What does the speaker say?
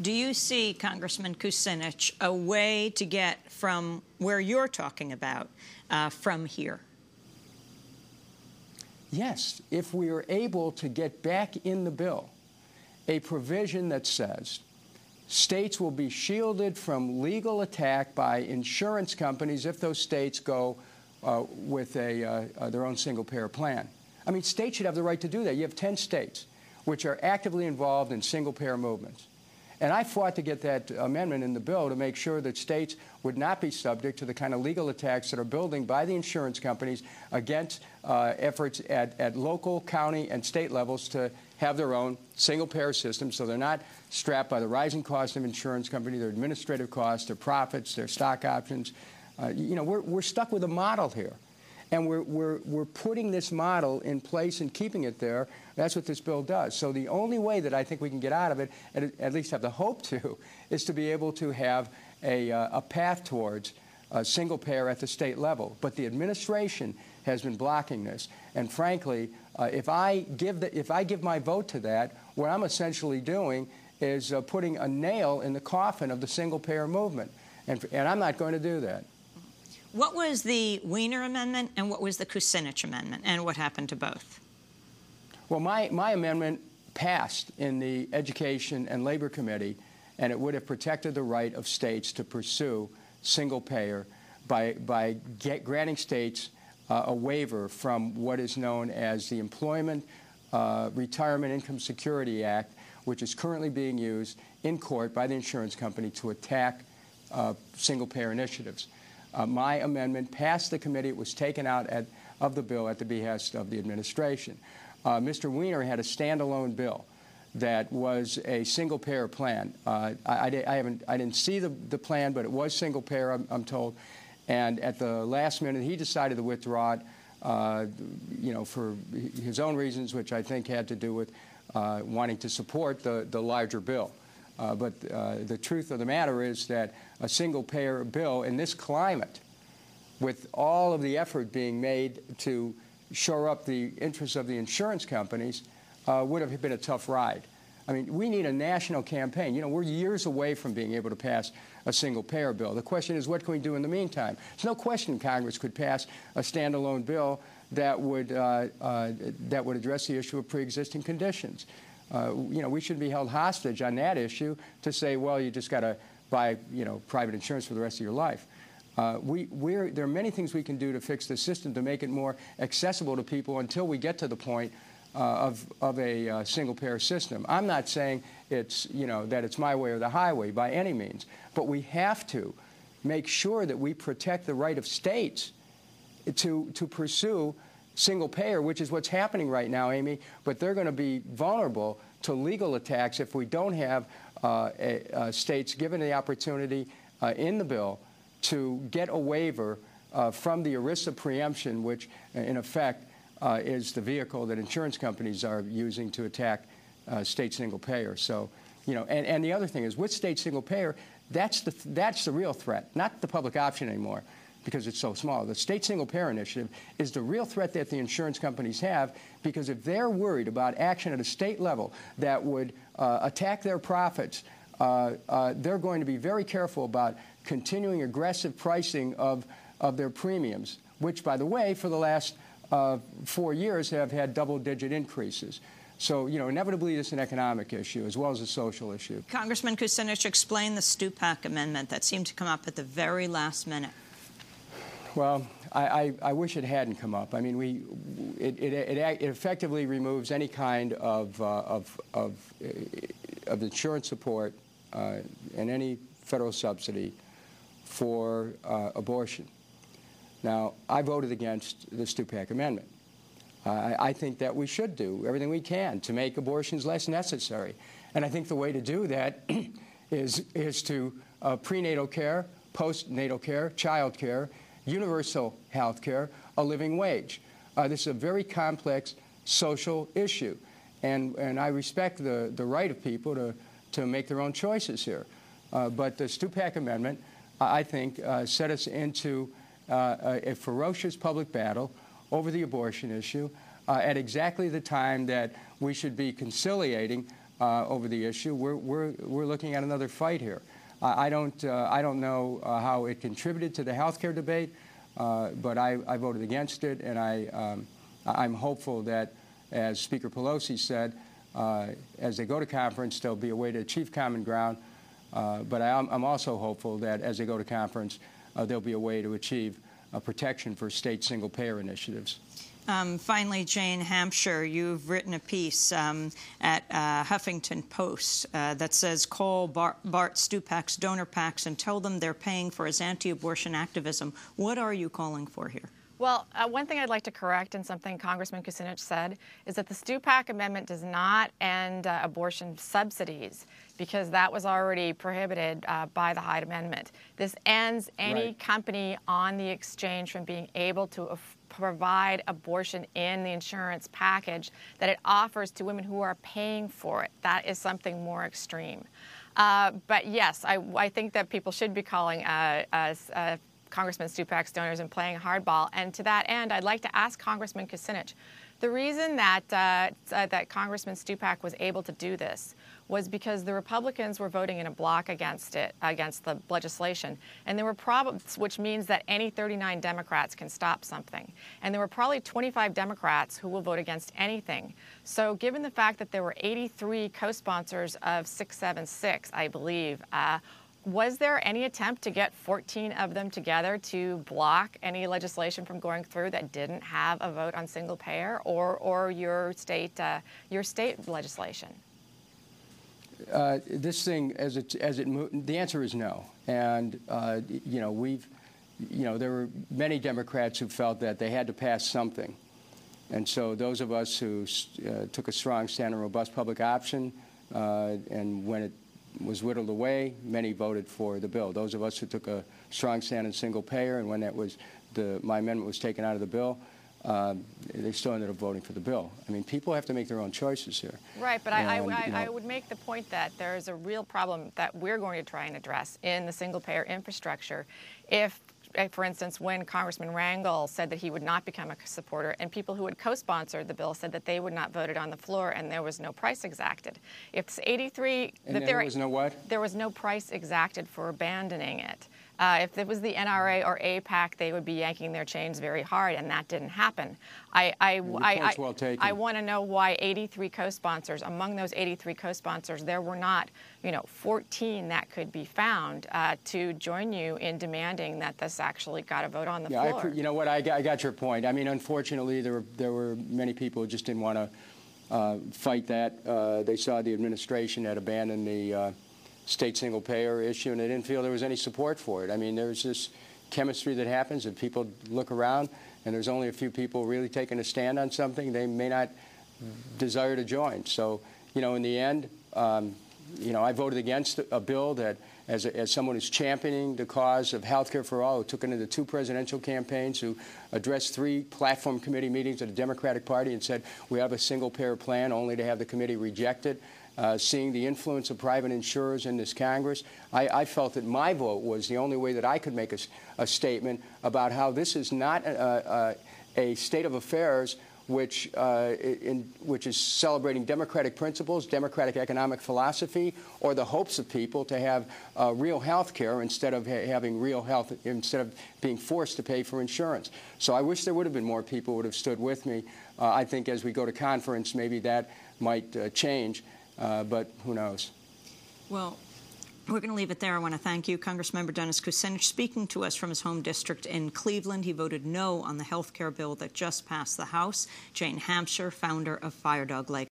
Do you see, Congressman Kucinich, a way to get from where you're talking about uh, from here? Yes, if we are able to get back in the bill a provision that says states will be shielded from legal attack by insurance companies if those states go uh, with a, uh, uh, their own single-payer plan. I mean, states should have the right to do that. You have 10 states which are actively involved in single-payer movements. And I fought to get that amendment in the bill to make sure that states would not be subject to the kind of legal attacks that are building by the insurance companies against uh, efforts at, at local, county, and state levels to have their own single-payer system so they're not strapped by the rising cost of insurance company, their administrative costs, their profits, their stock options. Uh, you know, we're, we're stuck with a model here. And we're, we're, we're putting this model in place and keeping it there. That's what this bill does. So the only way that I think we can get out of it, and at least have the hope to, is to be able to have a, uh, a path towards a single payer at the state level. But the administration has been blocking this. And frankly, uh, if, I give the, if I give my vote to that, what I'm essentially doing is uh, putting a nail in the coffin of the single payer movement. And, and I'm not going to do that. What was the Weiner Amendment and what was the Kucinich Amendment, and what happened to both? Well, my, my amendment passed in the Education and Labor Committee, and it would have protected the right of states to pursue single payer by, by get, granting states uh, a waiver from what is known as the Employment uh, Retirement Income Security Act, which is currently being used in court by the insurance company to attack uh, single payer initiatives uh, my amendment passed the committee. It was taken out at, of the bill at the behest of the administration. Uh, Mr. Weiner had a standalone bill that was a single payer plan. Uh, I, I, haven't, I didn't see the, the plan, but it was single payer, I'm, I'm told. And at the last minute, he decided to withdraw it, uh, you know, for his own reasons, which I think had to do with uh, wanting to support the, the larger bill. Uh, but uh, the truth of the matter is that a single payer bill in this climate, with all of the effort being made to shore up the interests of the insurance companies, uh, would have been a tough ride. I mean, we need a national campaign. You know, we're years away from being able to pass a single payer bill. The question is, what can we do in the meantime? There's no question Congress could pass a standalone bill that would, uh, uh, that would address the issue of pre-existing conditions uh, you know, we shouldn't be held hostage on that issue to say, well, you just got to buy, you know, private insurance for the rest of your life. Uh, we, there are many things we can do to fix the system to make it more accessible to people until we get to the point uh, of, of a uh, single payer system. I'm not saying it's, you know, that it's my way or the highway by any means, but we have to make sure that we protect the right of states to, to pursue single payer, which is what's happening right now, Amy, but they're going to be vulnerable to legal attacks if we don't have uh, a, a uh, states given the opportunity uh, in the bill to get a waiver uh, from the ERISA preemption, which in effect uh, is the vehicle that insurance companies are using to attack uh, state single payer. So, you know, and, and the other thing is with state single payer, that's the, that's the real threat, not the public option anymore because it's so small. The state single payer initiative is the real threat that the insurance companies have because if they're worried about action at a state level that would uh, attack their profits, uh, uh, they're going to be very careful about continuing aggressive pricing of, of their premiums, which, by the way, for the last uh, four years have had double-digit increases. So, you know, inevitably, it's an economic issue as well as a social issue. Congressman Kucinich, explain the Stupak amendment that seemed to come up at the very last minute. Well, I, I, wish it hadn't come up. I mean, we, it, it, it, it effectively removes any kind of, uh, of, of, uh, of insurance support uh, and any federal subsidy for uh, abortion. Now, I voted against the Stupak amendment. I, I think that we should do everything we can to make abortions less necessary. And I think the way to do that is, is to uh, prenatal care, postnatal care, child care, universal health care, a living wage. Uh, this is a very complex social issue. And, and I respect the, the right of people to, to make their own choices here. Uh, but the Stupak Amendment, I think, uh, set us into uh, a, ferocious public battle over the abortion issue uh, at exactly the time that we should be conciliating uh, over the issue. We're, we're, we're looking at another fight here. I don't, uh, I don't know uh, how it contributed to the health care debate, uh, but I, I, voted against it, and I, um, I'm hopeful that, as Speaker Pelosi said, as they go to conference, there'll be a way to achieve common ground. but I, am also hopeful that as they go to conference, there'll be a way to achieve protection for state single payer initiatives. Um, finally, Jane Hampshire, you've written a piece um, at uh, Huffington Post uh, that says call Bart, Bart Stupak's donor packs and tell them they're paying for his anti-abortion activism. What are you calling for here? Well, uh, one thing I'd like to correct and something Congressman Kucinich said is that the Stupak amendment does not end uh, abortion subsidies because that was already prohibited uh, by the Hyde Amendment. This ends any right. company on the exchange from being able to provide abortion in the insurance package that it offers to women who are paying for it. That is something more extreme. Uh, but yes, I, I, think that people should be calling uh, uh, Congressman Stupak's donors and playing hardball. And to that end, I'd like to ask Congressman Kucinich, the reason that uh, uh, that Congressman Stupak was able to do this was because the Republicans were voting in a block against it, against the legislation. And there were problems, which means that any 39 Democrats can stop something. And there were probably 25 Democrats who will vote against anything. So given the fact that there were 83 co-sponsors of 676, I believe, uh, was there any attempt to get 14 of them together to block any legislation from going through that didn't have a vote on single payer or, or your state uh, your state legislation? uh, this thing, as it as it the answer is no. And uh, you know, we've, you know, there were many Democrats who felt that they had to pass something, and so those of us who uh, took a strong stand on robust public option, uh, and when it was whittled away, many voted for the bill. Those of us who took a strong stand on single payer, and when that was the my amendment was taken out of the bill uh, um, they still ended up voting for the bill. I mean, people have to make their own choices here. Right, but and, I, I, you know, I, would make the point that there is a real problem that we're going to try and address in the single payer infrastructure if. Eh, for instance, when Congressman Rangel said that he would not become a supporter, and people who had co sponsored the bill said that they would not vote it on the floor and there was no price exacted. If 83, and that there was no what? There was no price exacted for abandoning it. Uh, if it was the NRA or APAC, they would be yanking their chains very hard, and that didn't happen. I, I, I, well I want to know why 83 co-sponsors, among those 83 co-sponsors, there were not, you know, 14 that could be found uh, to join you in demanding that this actually got a vote on the yeah, floor. you know what? I got, I got your point. I mean, unfortunately, there were, there were many people who just didn't want to uh, fight that. Uh, they saw the administration had abandoned the uh, state single payer issue, and I didn't feel there was any support for it. I mean, there's this chemistry that happens, and people look around, and there's only a few people really taking a stand on something. They may not desire to join. So, you know, in the end, um, you know, I voted against a bill that as, a, as someone who's championing the cause of health care for all, who took it into two presidential campaigns, who addressed three platform committee meetings of the Democratic Party and said, we have a single payer plan, only to have the committee reject it. Uh, seeing the influence of private insurers in this Congress, I, I, felt that my vote was the only way that I could make a, a statement about how this is not a, a, a state of affairs which, uh, in, which is celebrating democratic principles, democratic economic philosophy, or the hopes of people to have uh, real health care instead of ha having real health, instead of being forced to pay for insurance. So I wish there would have been more people would have stood with me. Uh, I think as we go to conference, maybe that might uh, change, uh, but who knows. Well, we're going to leave it there. I want to thank you, Congressmember Dennis Kucinich, speaking to us from his home district in Cleveland. He voted no on the health care bill that just passed the House. Jane Hampshire, founder of Fire Dog Lake.